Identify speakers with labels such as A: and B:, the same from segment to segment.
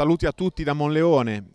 A: Saluti a tutti da Monleone.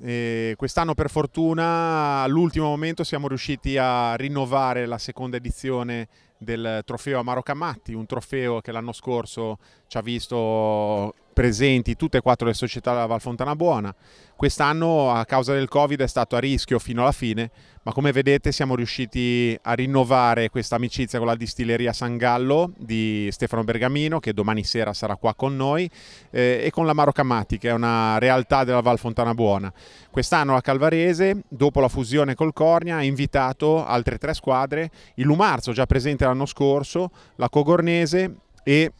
A: Quest'anno per fortuna all'ultimo momento siamo riusciti a rinnovare la seconda edizione del trofeo Amaro Cammatti, un trofeo che l'anno scorso ci ha visto presenti tutte e quattro le società della Val Fontana Buona. Quest'anno a causa del Covid è stato a rischio fino alla fine, ma come vedete siamo riusciti a rinnovare questa amicizia con la distilleria San Gallo di Stefano Bergamino, che domani sera sarà qua con noi, eh, e con l'Amaro Cammatti, che è una realtà della Val Fontana Buona. Quest'anno la Calvarese, dopo la fusione col Cornia, ha invitato altre tre squadre, il Lumarzo già presente l'anno scorso, la Cogornese e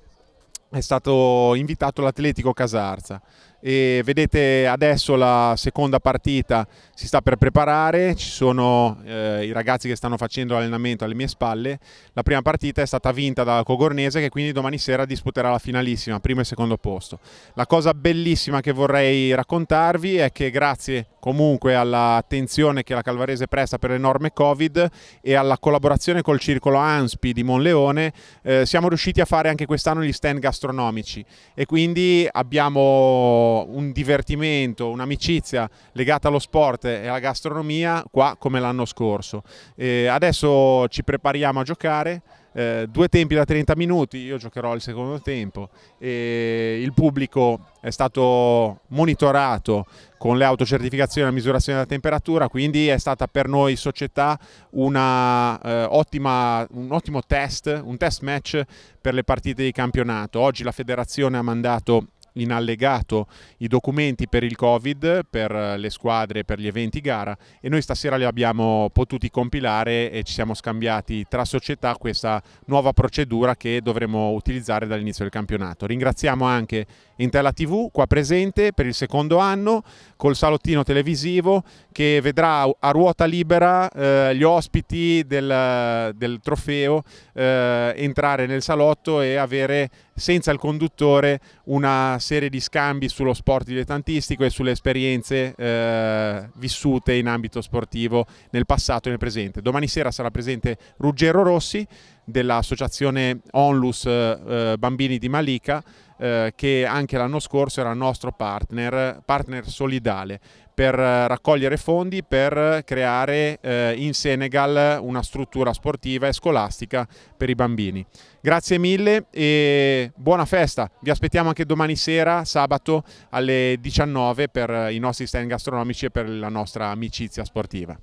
A: è stato invitato l'Atletico Casarza e vedete adesso la seconda partita si sta per preparare, ci sono eh, i ragazzi che stanno facendo l'allenamento alle mie spalle, la prima partita è stata vinta dalla Cogornese che quindi domani sera disputerà la finalissima, primo e secondo posto. La cosa bellissima che vorrei raccontarvi è che grazie comunque all'attenzione che la Calvarese presta per le norme Covid e alla collaborazione col circolo ANSPI di Monleone eh, siamo riusciti a fare anche quest'anno gli stand gastronomici e quindi abbiamo un divertimento, un'amicizia legata allo sport e alla gastronomia qua come l'anno scorso. E adesso ci prepariamo a giocare. Eh, due tempi da 30 minuti, io giocherò il secondo tempo e il pubblico è stato monitorato con le autocertificazioni e la misurazione della temperatura, quindi è stata per noi società una, eh, ottima, un ottimo test, un test match per le partite di campionato. Oggi la federazione ha mandato in allegato i documenti per il Covid, per le squadre, per gli eventi gara e noi stasera li abbiamo potuti compilare e ci siamo scambiati tra società questa nuova procedura che dovremo utilizzare dall'inizio del campionato. Ringraziamo anche Interla TV qua presente per il secondo anno col salottino televisivo che vedrà a ruota libera eh, gli ospiti del, del trofeo eh, entrare nel salotto e avere senza il conduttore una serie di scambi sullo sport dilettantistico e sulle esperienze eh, vissute in ambito sportivo nel passato e nel presente. Domani sera sarà presente Ruggero Rossi dell'associazione Onlus eh, eh, Bambini di Malika eh, che anche l'anno scorso era il nostro partner, partner solidale per eh, raccogliere fondi per creare eh, in Senegal una struttura sportiva e scolastica per i bambini. Grazie mille e buona festa, vi aspettiamo anche domani sera, sabato alle 19 per i nostri stand gastronomici e per la nostra amicizia sportiva.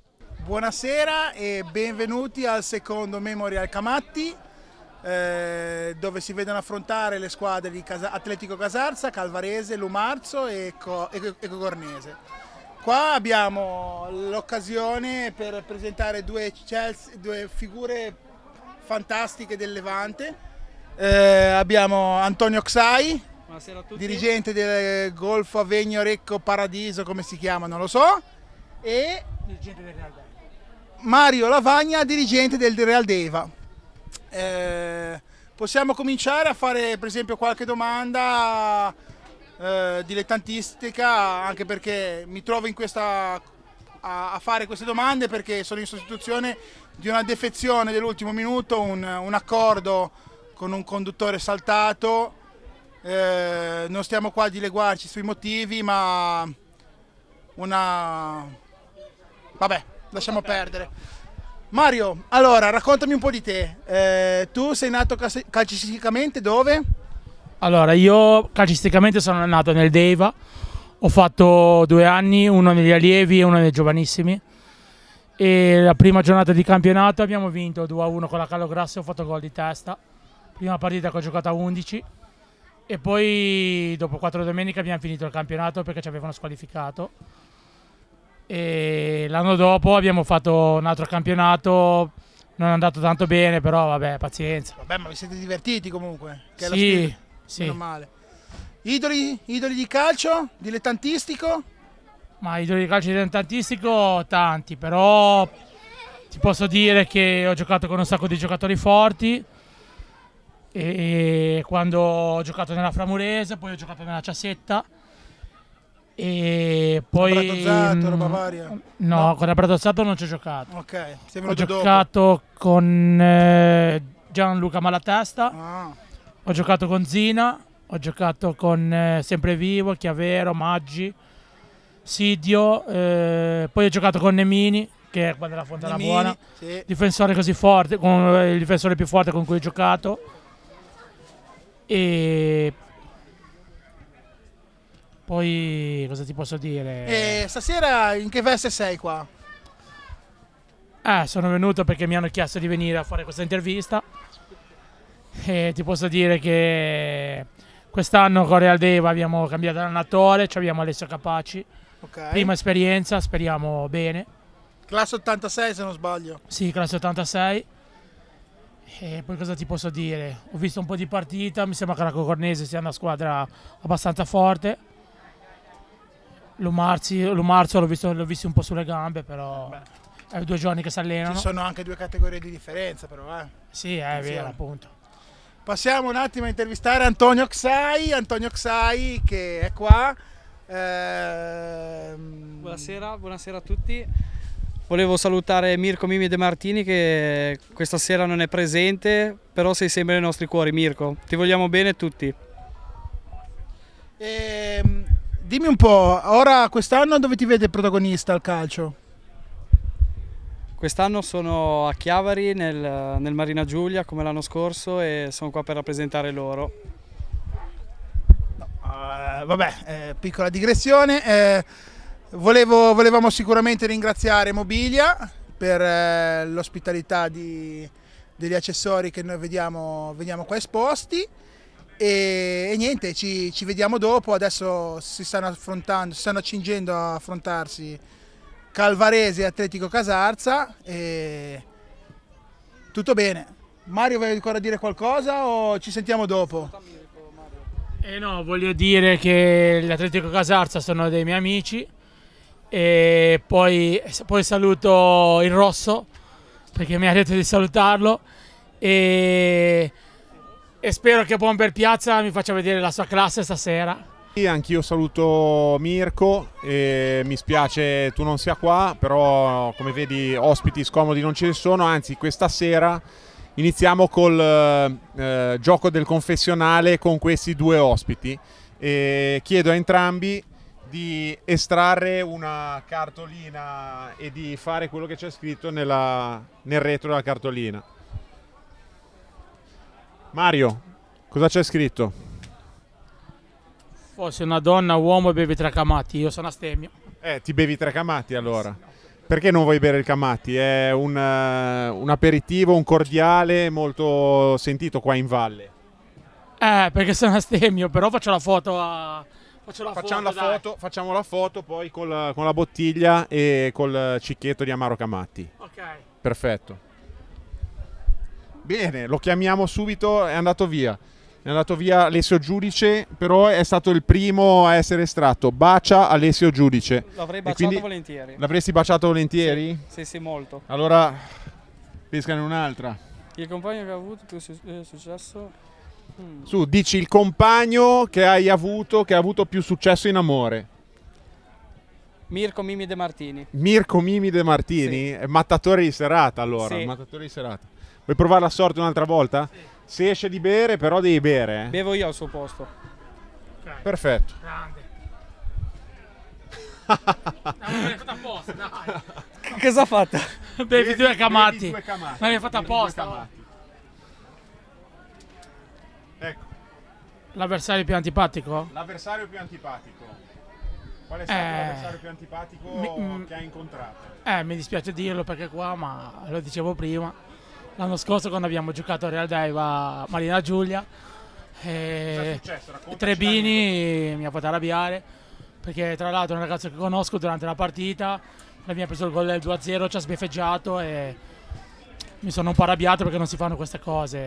B: Buonasera e benvenuti al secondo Memorial Camatti eh, dove si vedono affrontare le squadre di Casa Atletico Casarza, Calvarese, Lumarzo e, Co e, e Cogornese. Qua abbiamo l'occasione per presentare due, due, figure fantastiche del Levante. Eh, abbiamo Antonio Xai, dirigente del Golfo Avegno Recco Paradiso, come si chiama, non lo so, e dirigente delle Alberghe. Mario Lavagna, dirigente del Real Deva. Eh, possiamo cominciare a fare per esempio qualche domanda eh, dilettantistica, anche perché mi trovo questa, a, a, fare queste domande perché sono in sostituzione di una defezione dell'ultimo minuto, un, un, accordo con un conduttore saltato. Eh, non stiamo qua a dileguarci sui motivi, ma una... Vabbè, lasciamo perdere. Mario, allora raccontami un po' di te. Eh, tu sei nato calcisticamente dove?
C: Allora, io calcisticamente sono nato nel Deiva, ho fatto due anni, uno negli allievi e uno nei giovanissimi. E la prima giornata di campionato abbiamo vinto 2-1 con la Calograssa, ho fatto gol di testa. Prima partita che ho giocato a 11 e poi dopo quattro domeniche abbiamo finito il campionato perché ci avevano squalificato e l'anno dopo abbiamo fatto un altro campionato non è andato tanto bene però vabbè pazienza
B: vabbè ma vi siete divertiti comunque che sì, sì. male idoli, idoli di calcio dilettantistico
C: ma idoli di calcio dilettantistico tanti però ti posso dire che ho giocato con un sacco di giocatori forti e, e quando ho giocato nella Framurese poi ho giocato nella Ciassetta e poi Bradozzato, mm, roba varia. No, no. con Abradozzato non ci ho giocato. Ok, ho giocato dopo. con eh, Gianluca Malatesta. Ah. Ho giocato con Zina, ho giocato con eh, Sempre Vivo, Chiavero, Maggi, Sidio, eh, poi ho giocato con Nemini che è quella della Fontana Nemini, Buona. Sì. Difensore così forte, con, eh, il difensore più forte con cui ho giocato. E poi cosa ti posso dire?
B: E stasera in che veste sei qua?
C: Eh, sono venuto perché mi hanno chiesto di venire a fare questa intervista. E ti posso dire che quest'anno con Real Deva abbiamo cambiato allenatore, ci abbiamo Alessio Capaci. Okay. Prima esperienza, speriamo bene.
B: Classe 86 se non sbaglio.
C: Sì, classe 86. E poi cosa ti posso dire? Ho visto un po' di partita, mi sembra che la Cocornese sia una squadra abbastanza forte Lumarzi, Lumarzo l'ho visto, l'ho visto un
B: po' sulle gambe, però Beh. è due giorni che si allenano. Ci sono anche due categorie di differenza, però eh. Sì, è Insieme. vero, appunto. Passiamo un attimo a intervistare Antonio Xai, Antonio Xai che è qua. Eh... Buonasera, buonasera
D: a tutti. Volevo salutare Mirko Mimi De Martini che questa sera non è presente, però sei sempre nei nostri cuori Mirko, ti vogliamo bene tutti.
B: Ehm, Dimmi un po', ora quest'anno dove ti vede protagonista al calcio?
D: Quest'anno sono a Chiavari nel, nel Marina Giulia come l'anno scorso e sono qua per rappresentare loro.
B: No, uh, eh, vabbè, eh, piccola digressione. Eh, volevo, volevamo sicuramente ringraziare Mobilia per eh, l'ospitalità degli accessori che noi vediamo, vediamo qua esposti. E, e niente, ci, ci, vediamo dopo. Adesso si stanno affrontando, si stanno accingendo a affrontarsi Calvarese e Atletico Casarza. E tutto bene. Mario, vuoi ancora dire qualcosa o ci sentiamo dopo?
C: Eh no, voglio dire che l'Atletico Casarza sono dei miei amici e poi, poi saluto il Rosso perché mi ha detto di salutarlo e e spero che Bomber Piazza mi faccia vedere la sua classe
A: stasera. Anch'io saluto Mirko, mi spiace tu non sia qua, però come vedi ospiti scomodi non ce ne sono, anzi questa sera iniziamo col eh, eh, gioco del confessionale con questi due ospiti. E chiedo a entrambi di estrarre una cartolina e di fare quello che c'è scritto nella, nel retro della cartolina. Mario, cosa c'è scritto?
C: Fossi una donna, uomo e bevi tre camatti, io sono astemio. Eh, ti bevi tre camatti allora.
A: Perché non vuoi bere il Camatti? È un, uh, un aperitivo, un cordiale molto sentito qua in valle.
C: Eh, perché sono astemio, però faccio la foto a... Faccio la facciamo, foto, la foto,
A: facciamo, la foto, poi col, con la bottiglia e col cicchietto di Amaro Camatti. Ok. Perfetto. Bene, lo chiamiamo subito, è andato via. È andato via Alessio Giudice, però è stato il primo a essere estratto. Bacia Alessio Giudice. L'avrei baciato volentieri. L'avresti baciato volentieri? Sì, sì, sì, molto. Allora, pescane un'altra. Il
D: compagno che ha avuto più eh, successo...
A: Mm. Su, dici il compagno che hai avuto, che ha avuto più successo in amore.
D: Mirko Mimi De Martini.
A: Mirko Mimi De Martini? Sì. Mattatore di serata allora. Sì. Mattatore di serata. Vuoi provare la sorte un'altra volta? Sì. Se esce di bere, però devi bere. Eh. Bevo io al suo posto.
D: Okay.
C: Perfetto. Grande. Cosa ha fatto? Bevi due camati. Bevi due camati. Ma l'hai fatta apposta. Ecco. L'avversario più antipatico?
A: L'avversario più antipatico. Qual è stato eh, l'avversario più antipatico mi, che hai incontrato?
C: Eh, mi dispiace dirlo perché qua, ma lo dicevo prima l'anno scorso quando abbiamo giocato a Real Daiva Marina Giulia. E Trebini mi ha fatto arrabbiare perché tra l'altro è un ragazzo che conosco durante la partita, mi ha preso il gol del 2-0, ci ha sbeffeggiato e mi sono un po' arrabbiato perché non si fanno queste cose.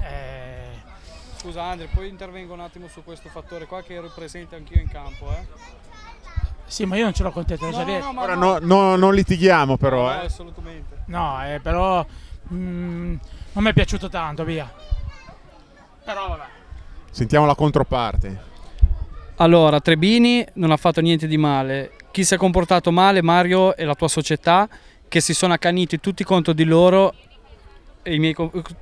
C: E... Eh,
D: Scusa Andre, poi intervengo un attimo su questo fattore qua che ero presente anch'io in campo. Eh.
C: Sì, ma io non ce l'ho contento. No, no, no, Ora no, no, non litighiamo però. No, eh. assolutamente. No, eh, però mm, non mi è piaciuto tanto, via.
A: Però vabbè. Sentiamo la controparte.
D: Allora, Trebini non ha fatto niente di male. Chi si è comportato male, Mario e la tua società, che si sono accaniti tutti contro di loro, miei,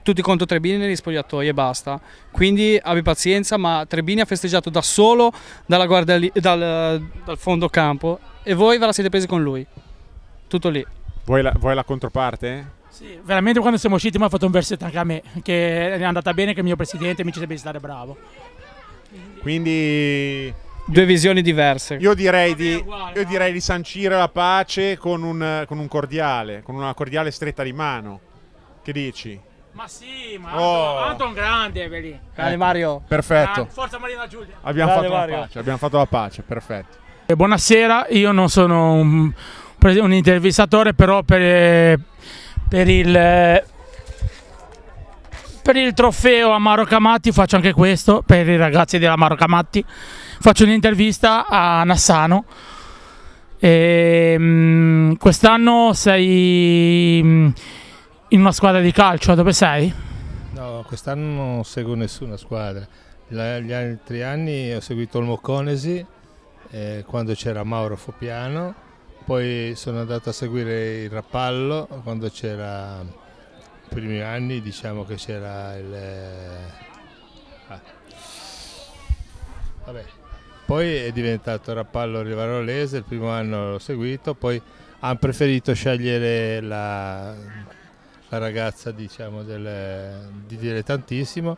D: tutti contro Trebini negli spogliatoi e basta. Quindi abbi pazienza, ma Trebini ha festeggiato da solo dalla guardia, dal, dal fondo campo e voi ve la siete presi con lui.
A: Tutto lì. Vuoi la, vuoi la controparte? Sì,
C: veramente quando siamo usciti mi ha fatto un versetto anche a me, che è andata bene, che il mio presidente mi ci deve stare bravo.
D: Quindi due visioni diverse. Io
A: direi, di, io direi di, sancire la pace con un, con un, cordiale, con una cordiale stretta di mano. Che dici?
C: Ma sì, ma oh. Anton grande, vedi. Grande eh, Mario. Perfetto. Forza Marina Giulia. Abbiamo fatto la pace,
A: abbiamo fatto la pace, perfetto.
C: Eh, buonasera, io non sono un, un intervistatore, però per eh, per il eh, per il trofeo Amaro Camatti faccio anche questo per i ragazzi dell'Amaro Camatti faccio un'intervista a Nassano ehm, quest'anno sei mm, in una squadra di calcio dove sei?
E: no quest'anno non seguo nessuna squadra gli altri anni ho seguito il Mocconesi eh, quando c'era Mauro Fopiano poi sono andato a seguire il Rappallo quando c'era, i primi anni diciamo che c'era il... Eh, ah. Vabbè. Poi è diventato Rappallo Rivarolese, il primo anno l'ho seguito, poi hanno preferito scegliere la, la ragazza diciamo, del, di tantissimo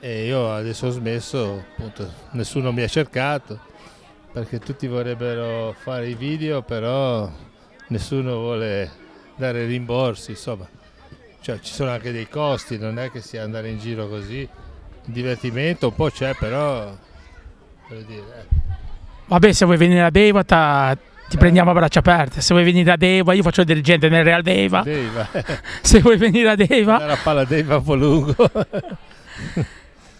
E: e io adesso ho smesso, appunto, nessuno mi ha cercato perché tutti vorrebbero fare i video però nessuno vuole dare rimborsi insomma cioè, ci sono anche dei costi non è che sia andare in giro così divertimento un po' c'è però dire, eh.
C: vabbè se vuoi venire a Deva ti eh. prendiamo a braccia aperte. Se vuoi venire a Deva, io faccio il dirigente nel Real Deva. Deva. Se vuoi venire a Deva. La palla Deva un po' lungo.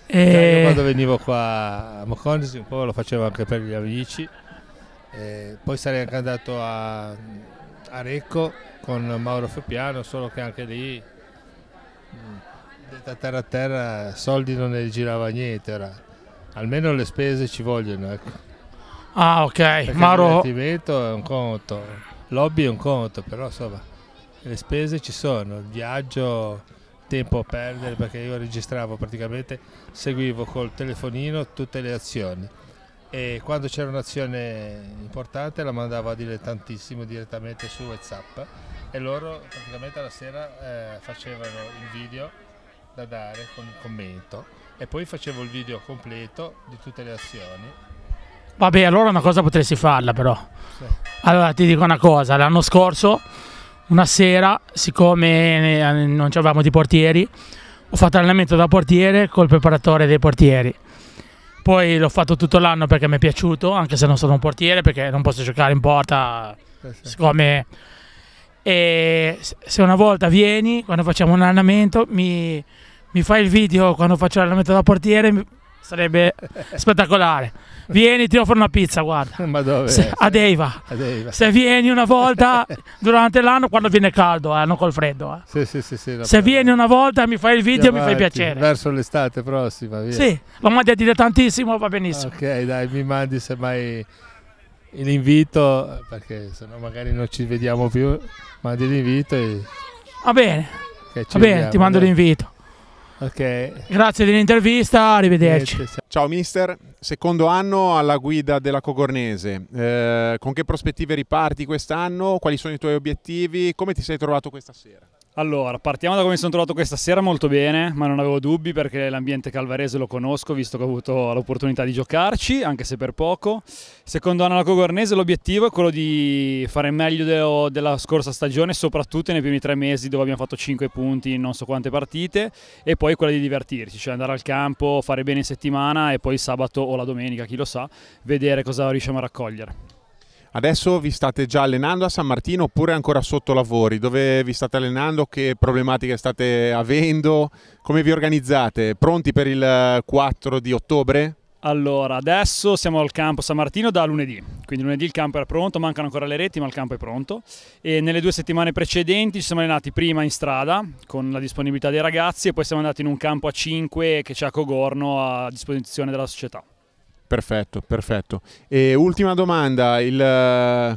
C: E... Cioè io eh. quando venivo qua a Moconisi
E: un po' lo facevo anche per gli amici, e poi sarei anche andato a, a Recco con Mauro Feppiano, solo che anche lì da terra a terra soldi non ne girava niente, era. almeno le spese ci vogliono. Ecco.
C: Ah ok, Mauro...
E: L'investimento è un conto, lobby è un conto, però insomma le spese ci sono, il viaggio tempo a perdere perché io registravo praticamente, seguivo col telefonino tutte le azioni e quando c'era un'azione importante la mandavo a dire tantissimo direttamente su Whatsapp e loro praticamente alla sera eh, facevano il video da dare con il commento e poi facevo il video completo di tutte le azioni.
C: Vabbè, allora una cosa potresti farla però. Sì. Allora ti dico una cosa, l'anno scorso una sera, siccome eh, non avevamo di portieri, ho fatto allenamento da portiere col preparatore dei portieri. Poi l'ho fatto tutto l'anno perché mi è piaciuto, anche se non sono un portiere, perché non posso giocare in porta, eh, siccome... E se una volta vieni, quando facciamo un allenamento, mi, mi fai il video quando faccio l'allenamento da portiere, Sarebbe spettacolare. Vieni, tiro fuori una pizza, guarda. Ma dove? Se, a, Deiva. a Deiva. Se vieni una volta durante l'anno, quando viene caldo, eh, non col freddo. Eh.
E: Sì, sì, sì, sì
C: Se vieni una volta, mi fai il video, Chiamati, mi fai piacere.
E: Verso l'estate prossima, via. Sì,
C: lo mandi a dire tantissimo, va benissimo.
E: Ok, dai, mi mandi semmai l'invito, perché sennò magari non ci vediamo più. Mandi l'invito e...
C: Va bene, va bene, vediamo, ti mando l'invito. Ok. Grazie
A: dell'intervista,
C: arrivederci.
A: Ciao mister, secondo anno alla guida della Cogornese. Eh, con che prospettive riparti quest'anno? Quali sono i tuoi obiettivi? Come ti sei trovato questa sera? Allora, partiamo da come mi sono trovato questa sera
F: molto bene, ma non avevo dubbi perché l'ambiente calvarese lo conosco, visto che ho avuto l'opportunità di giocarci, anche se per poco. Secondo Analaco Guarnese l'obiettivo è quello di fare meglio de- della scorsa stagione, soprattutto nei primi tre mesi dove abbiamo fatto 5 punti in non so quante partite, e poi quella di divertirci, cioè andare al campo, fare bene in settimana e poi sabato o la domenica, chi lo sa, vedere cosa riusciamo a raccogliere.
A: Adesso vi state già allenando a San Martino oppure ancora sotto lavori? Dove vi state allenando? Che problematiche state avendo? Come vi organizzate? Pronti per il 4 di ottobre? Allora,
F: adesso siamo al campo San Martino da lunedì, quindi lunedì il campo era pronto, mancano ancora le reti ma il campo è pronto e nelle due settimane precedenti ci siamo allenati prima in strada con la disponibilità dei ragazzi e poi siamo andati in un campo a 5 che c'è a Cogorno a disposizione della società.
A: Perfetto, perfetto. E ultima domanda, il, eh,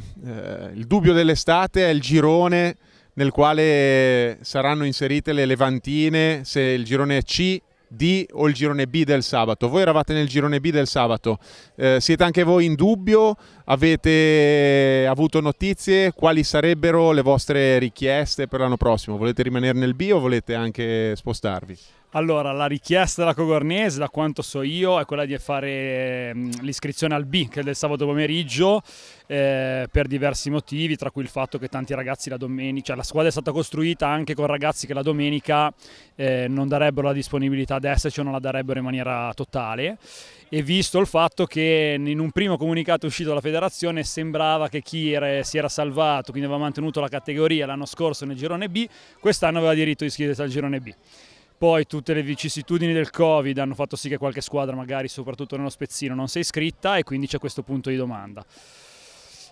A: il, dubbio dell'estate è il girone nel quale saranno inserite le Levantine, se il girone C, D o il girone B del sabato. Voi eravate nel girone B del sabato, eh, siete anche voi in dubbio? Avete avuto notizie? Quali sarebbero le vostre richieste per l'anno prossimo? Volete rimanere nel B o volete anche spostarvi?
F: Allora, la richiesta della Cogornese, da quanto so io, è quella di fare mm, l'iscrizione al B, che è del sabato pomeriggio, eh, per diversi motivi, tra cui il fatto che tanti ragazzi la domenica, cioè la squadra è stata costruita anche con ragazzi che la domenica eh, non darebbero la disponibilità ad esserci o non la darebbero in maniera totale. E visto il fatto che in un primo comunicato uscito dalla federazione sembrava che chi era, si era salvato, quindi aveva mantenuto la categoria l'anno scorso nel girone B, quest'anno aveva diritto di iscriversi al girone B. Poi tutte le vicissitudini del Covid hanno fatto sì che qualche squadra, magari soprattutto nello spezzino, non sia iscritta e quindi c'è questo punto di domanda.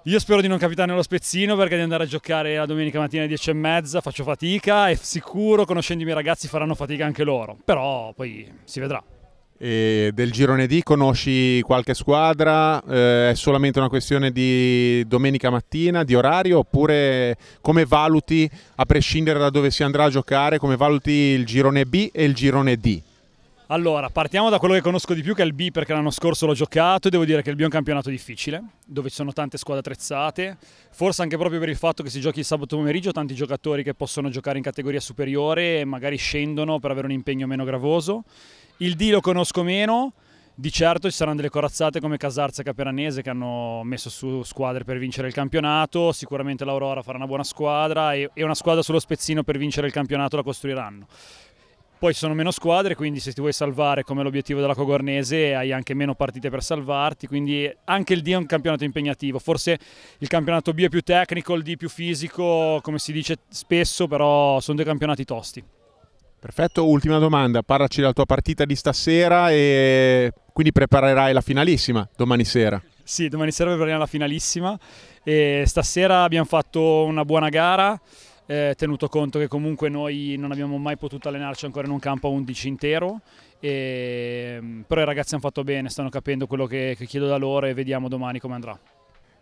F: Io spero di non capitare nello spezzino perché di andare a giocare la domenica mattina alle 10 e mezza faccio fatica e sicuro, conoscendo i miei ragazzi, faranno fatica anche loro. Però poi si vedrà.
A: E del girone D conosci qualche squadra? Eh, è solamente una questione di domenica mattina, di orario, oppure come valuti, a prescindere da dove si andrà a giocare, come valuti il girone B e il girone D?
F: Allora, partiamo da quello che conosco di più che è il B perché l'anno scorso l'ho giocato e devo dire che il B è un campionato difficile, dove ci sono tante squadre attrezzate, forse anche proprio per il fatto che si giochi il sabato pomeriggio, tanti giocatori che possono giocare in categoria superiore e magari scendono per avere un impegno meno gravoso il D lo conosco meno, di certo ci saranno delle corazzate come Casarza e Caperanese che hanno messo su squadre per vincere il campionato, sicuramente l'Aurora farà una buona squadra e, una squadra sullo spezzino per vincere il campionato la costruiranno. Poi ci sono meno squadre, quindi se ti vuoi salvare come l'obiettivo della Cogornese hai anche meno partite per salvarti, quindi anche il D è un campionato impegnativo. Forse il campionato B è più tecnico, il D più fisico, come si dice spesso, però sono due campionati tosti.
A: Perfetto, ultima domanda, parlaci della tua partita di stasera e quindi preparerai la finalissima domani sera.
F: Sì, domani sera prepareremo la finalissima e stasera abbiamo fatto una buona gara, eh, tenuto conto che comunque noi non abbiamo mai potuto allenarci ancora in un campo a 11 intero, e, mm, però i ragazzi hanno fatto bene, stanno capendo quello che, che chiedo da loro e vediamo domani come andrà.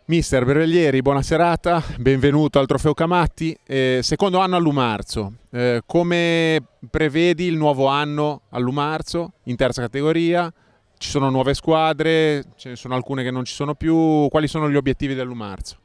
A: Mister Berellieri, buona serata, benvenuto al Trofeo Camatti, eh, secondo anno a Lumarzo, eh, come prevedi il nuovo anno a Lumarzo in terza categoria? Ci sono nuove squadre, ce ne sono alcune che non ci sono più, quali sono gli obiettivi dell'Umarzo?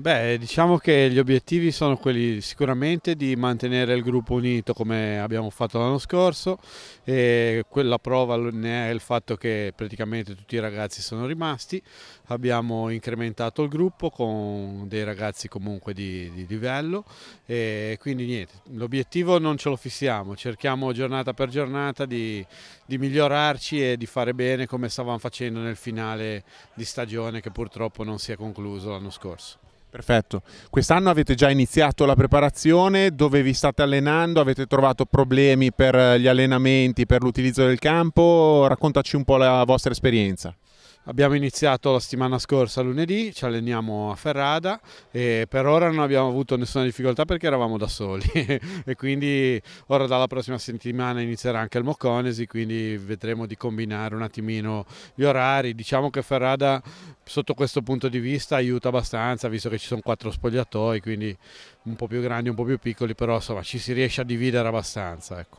A: Beh, diciamo che
G: gli obiettivi sono quelli sicuramente di mantenere il gruppo unito come abbiamo fatto l'anno scorso e quella prova ne è il fatto che praticamente tutti i ragazzi sono rimasti, abbiamo incrementato il gruppo con dei ragazzi comunque di, di livello e quindi niente, l'obiettivo non ce lo fissiamo, cerchiamo giornata per giornata di, di migliorarci e di fare bene come stavamo facendo nel finale di
A: stagione che purtroppo non si è concluso l'anno scorso. Perfetto. Quest'anno avete già iniziato la preparazione, dove vi state allenando? Avete trovato problemi per eh, gli allenamenti, per l'utilizzo del campo? Raccontaci un po' la vostra esperienza. Abbiamo iniziato la settimana scorsa lunedì, ci alleniamo a Ferrada e per ora non
G: abbiamo avuto nessuna difficoltà perché eravamo da soli e quindi ora dalla prossima settimana inizierà anche il Mocconesi, quindi vedremo di combinare un attimino gli orari. Diciamo che Ferrada sotto questo punto di vista aiuta abbastanza visto che ci sono quattro spogliatoi, quindi un po' più grandi, un po' più piccoli, però insomma ci si riesce a dividere abbastanza. Ecco.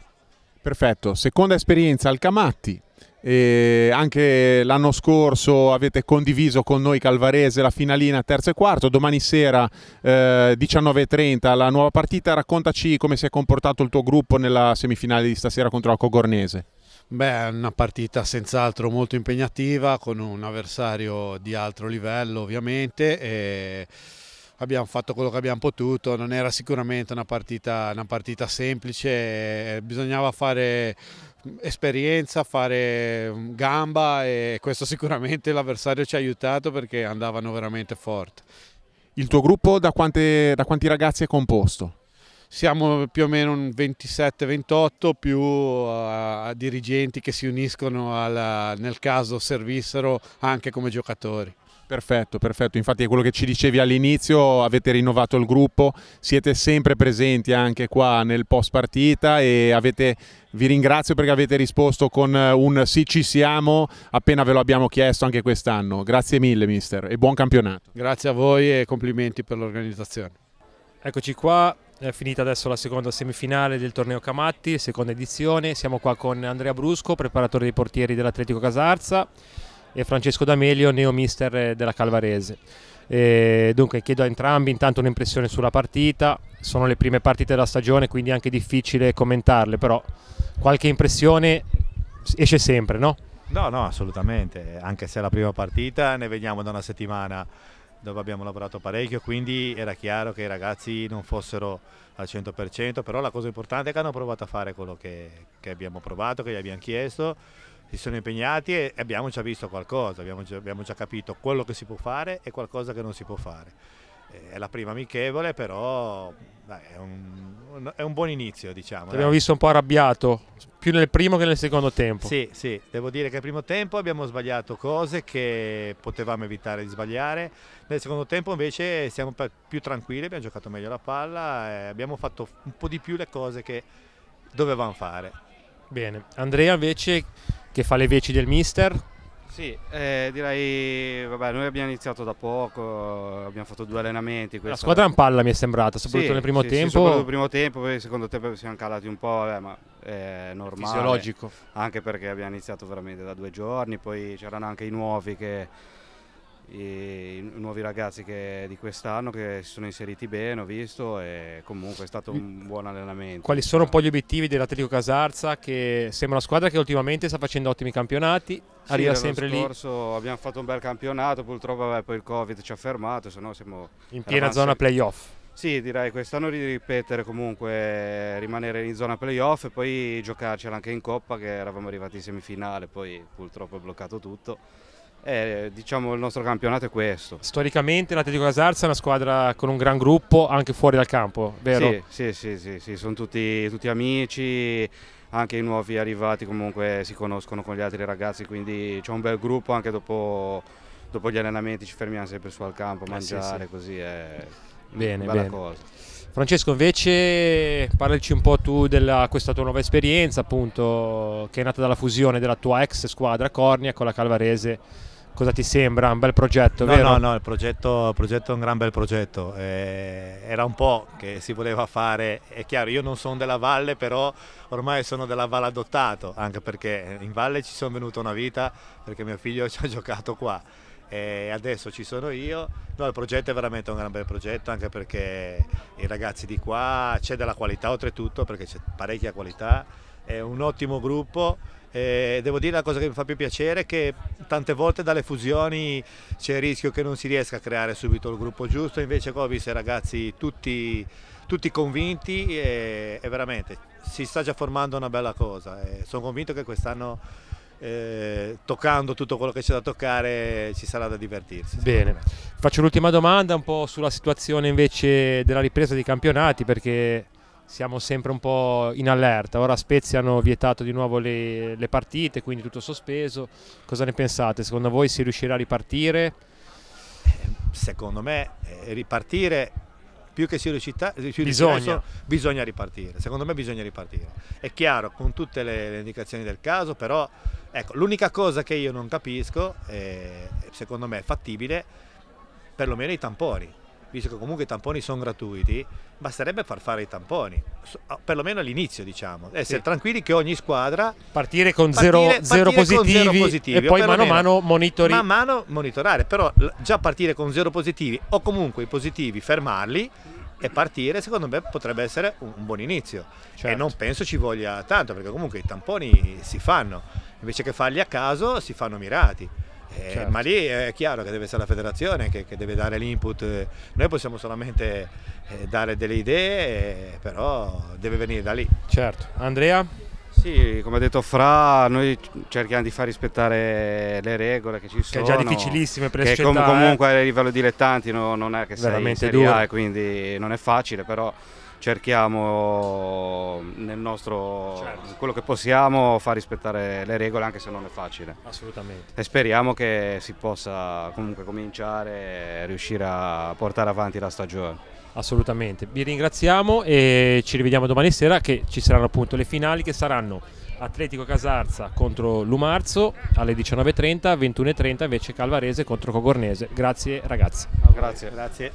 A: Perfetto, seconda esperienza al Camatti. E anche l'anno scorso avete condiviso con noi Calvarese la finalina terzo e quarto, domani sera eh, 19.30 la nuova partita, raccontaci come si è comportato il tuo gruppo nella semifinale di stasera contro la Cogornese.
G: Beh, una partita senz'altro molto impegnativa con un avversario di altro livello ovviamente. E abbiamo fatto quello che abbiamo potuto, non era sicuramente una partita, una partita semplice, bisognava fare esperienza, fare gamba e questo sicuramente l'avversario ci ha aiutato perché andavano veramente forti.
A: Il tuo gruppo da, quante, da quanti ragazzi è composto?
G: Siamo più o meno 27-28 più uh, dirigenti che si uniscono alla, nel caso servissero
A: anche come giocatori. Perfetto, perfetto. Infatti è quello che ci dicevi all'inizio, avete rinnovato il gruppo, siete sempre presenti anche qua nel post partita e avete, vi ringrazio perché avete risposto con eh, un sì ci siamo appena ve lo abbiamo chiesto anche quest'anno. Grazie mille mister e buon campionato.
H: Grazie a voi e complimenti per l'organizzazione. Eccoci qua, è finita adesso la seconda semifinale del torneo Camatti, seconda edizione. Siamo qua con Andrea Brusco, preparatore dei portieri dell'Atletico Casarza e Francesco D'Amelio, neo mister eh, della Calvarese. E eh, dunque chiedo a entrambi intanto un'impressione sulla partita, sono le prime partite della stagione quindi è anche difficile commentarle, però qualche impressione esce sempre, no?
I: No, no, assolutamente, anche se è la prima partita ne veniamo da una settimana dove abbiamo lavorato parecchio, quindi era chiaro che i ragazzi non fossero al 100%, però la cosa importante è che hanno provato a fare quello che, che abbiamo provato, che gli abbiamo chiesto si sono impegnati e abbiamo già visto qualcosa, abbiamo già, abbiamo già capito quello che si può fare e qualcosa che non si può fare eh, è la prima amichevole, però dai, è, un, è, un, buon inizio, diciamo. Ti abbiamo visto un
H: po' arrabbiato, più nel primo che nel secondo tempo.
I: Sì, sì, devo dire che nel primo tempo abbiamo sbagliato cose che potevamo evitare di sbagliare, nel secondo tempo invece siamo più tranquilli, abbiamo giocato meglio la palla, abbiamo fatto un po' di più le cose che dovevamo fare.
J: Bene,
H: Andrea invece che fa le veci del mister?
J: Sì, eh, direi, vabbè, noi abbiamo iniziato da poco, abbiamo fatto due allenamenti. La squadra è in palla
H: mi è sembrata, soprattutto sì, nel primo sì, tempo. Sì, soprattutto nel
J: primo tempo, poi nel secondo tempo siamo calati un po', vabbè, ma è normale. Fisiologico. Anche perché abbiamo iniziato veramente da due giorni, poi c'erano anche i nuovi che i nuovi ragazzi che, di quest'anno che si sono inseriti bene, ho visto e comunque è stato un mm. buon allenamento. Quali sono
H: un po' gli obiettivi dell'Atletico Casarza che sembra una squadra che ultimamente sta facendo ottimi campionati, sì, arriva sempre lì.
J: scorso abbiamo fatto un bel campionato, purtroppo vabbè, poi il Covid ci ha fermato, se no siamo in piena avanti. zona playoff. Sì, direi quest'anno di ripetere comunque, rimanere in zona playoff e poi giocarcela anche in Coppa che eravamo arrivati in semifinale, poi purtroppo è bloccato tutto eh, diciamo il nostro campionato è questo.
H: Storicamente l'Atletico Casarza è una squadra con un gran gruppo anche fuori dal campo, vero?
J: Sì, sì, sì, sì, sì. sono tutti, tutti, amici, anche i nuovi arrivati comunque si conoscono con gli altri ragazzi, quindi c'è un bel gruppo anche dopo, dopo gli allenamenti ci fermiamo sempre su al campo a eh, mangiare, sì, sì. così è bene, bella bene. cosa.
H: Francesco invece parlaci un po' tu di questa tua nuova esperienza appunto che è nata dalla fusione della tua ex squadra Cornia con la Calvarese Cosa ti sembra? Un bel progetto, no, vero? No,
I: no, il progetto, il progetto, è un gran bel progetto. Eh, era un po' che si voleva fare, è chiaro, io non sono della valle, però ormai sono della valle adottato, anche perché in valle ci sono venuto una vita, perché mio figlio ci ha giocato qua. E adesso ci sono io. No, il progetto è veramente un gran bel progetto anche perché i ragazzi di qua c'è della qualità oltretutto perché c'è parecchia qualità è un ottimo gruppo. E devo dire la cosa che mi fa più piacere è che tante volte dalle fusioni c'è il rischio che non si riesca a creare subito il gruppo giusto, invece qua ho visto i ragazzi tutti, tutti convinti e, e, veramente si sta già formando una bella cosa. E sono convinto che quest'anno eh, toccando tutto quello che c'è da toccare ci sarà da divertirsi. Bene,
H: faccio l'ultima domanda un po' sulla situazione invece della ripresa dei campionati perché siamo sempre un po' in allerta. Ora Spezia hanno vietato di nuovo le, le, partite, quindi tutto sospeso. Cosa ne pensate? Secondo voi si riuscirà a ripartire? Secondo me eh, ripartire
I: più che si riuscita, si bisogna. bisogna ripartire. Secondo me bisogna ripartire. È chiaro, con tutte le, le indicazioni del caso, però ecco, l'unica cosa che io non capisco, è, eh, secondo me è fattibile, perlomeno i tamponi visto che comunque i tamponi sono gratuiti, basterebbe far fare i tamponi, ah, perlomeno all'inizio diciamo, eh, essere sì. tranquilli che ogni squadra... Partire con, partire, zero, partire zero, positivi, con zero, positivi, e poi mano a mano
H: monitori... Man
I: mano monitorare, però già partire con zero positivi o comunque i positivi fermarli e partire secondo me potrebbe essere un, un buon inizio certo. e non penso ci voglia tanto perché comunque i tamponi si fanno invece che farli a caso si fanno mirati eh, certo. Ma lì è chiaro che deve essere la federazione che, che deve dare l'input, noi possiamo solamente
J: eh, dare delle idee, però deve venire da lì. Certo. Andrea? Sì, come ha detto Fra, noi cerchiamo di far rispettare le regole che ci sono. Che è già difficilissime per le società. Com- comunque a livello dilettanti no, non è che Veramente sei in Serie A, quindi non è facile, però cerchiamo nel nostro certo. quello che possiamo far rispettare le regole anche se non è facile assolutamente e speriamo che si possa comunque cominciare e riuscire a portare avanti la stagione
H: assolutamente vi ringraziamo e ci rivediamo domani sera che ci saranno appunto le finali che saranno Atletico Casarza contro Lumarzo alle 19.30 21.30 invece Calvarese contro Cogornese grazie ragazzi
I: grazie, grazie.